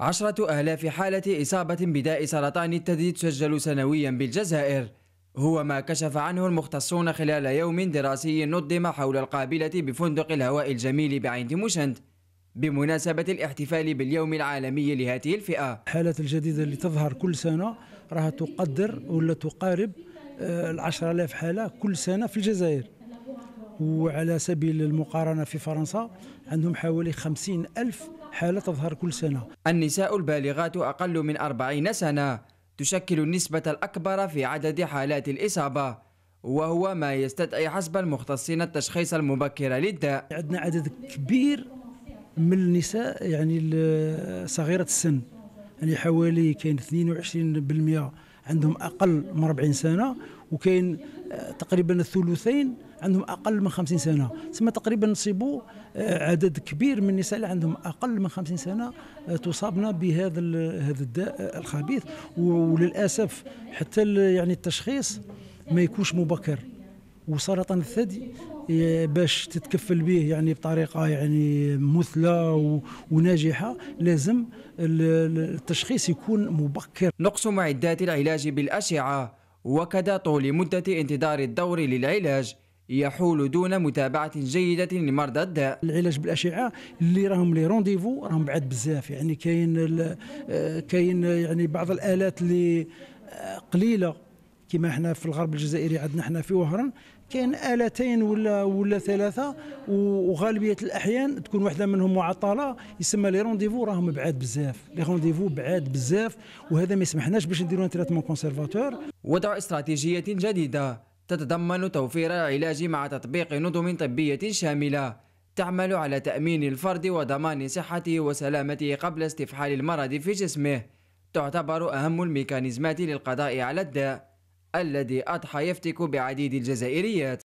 عشرة آلاف حالة إصابة بداء سرطان الثدي تسجل سنويا بالجزائر هو ما كشف عنه المختصون خلال يوم دراسي نظم حول القابلة بفندق الهواء الجميل بعين تيموشنت بمناسبة الاحتفال باليوم العالمي لهذه الفئة الحالات الجديدة اللي تظهر كل سنة راها تقدر ولا تقارب آه، العشر آلاف حالة كل سنة في الجزائر وعلى سبيل المقارنة في فرنسا عندهم حوالي خمسين ألف حالة تظهر كل سنة النساء البالغات أقل من 40 سنة تشكل النسبة الأكبر في عدد حالات الإصابة وهو ما يستدعي حسب المختصين التشخيص المبكر للداء عندنا عدد كبير من النساء يعني صغيرة السن يعني حوالي كاين 22% عندهم اقل من 40 سنه وكاين آه، تقريبا الثلثين عندهم اقل من 50 سنه ثم تقريبا نصيبوا آه، عدد كبير من النساء اللي عندهم اقل من 50 سنه آه، تصابنا بهذا هذا الداء آه، الخبيث وللاسف حتى يعني التشخيص ما يكونش مبكر وسرطان الثدي باش تتكفل به يعني بطريقه يعني مثلى وناجحه لازم التشخيص يكون مبكر نقص معدات العلاج بالاشعه وكذا طول مده انتظار الدور للعلاج يحول دون متابعة جيدة لمرضى الداء العلاج بالأشعة اللي راهم لي رونديفو راهم بعد بزاف يعني كاين آه، كاين آه، يعني بعض الآلات اللي آه، قليلة كما احنا في الغرب الجزائري عندنا احنا في وهران كاين آلتين ولا ولا ثلاثة وغالبية الأحيان تكون واحدة منهم معطلة يسمى لي رونديفو راهم بعاد بزاف لي رونديفو بعاد بزاف وهذا ما يسمحناش باش نديرو تريتمون كونسيرفاتور وضع استراتيجية جديدة تتضمن توفير العلاج مع تطبيق نظم طبية شاملة تعمل على تأمين الفرد وضمان صحته وسلامته قبل استفحال المرض في جسمه تعتبر أهم الميكانيزمات للقضاء على الداء الذي أضحى يفتك بعديد الجزائريات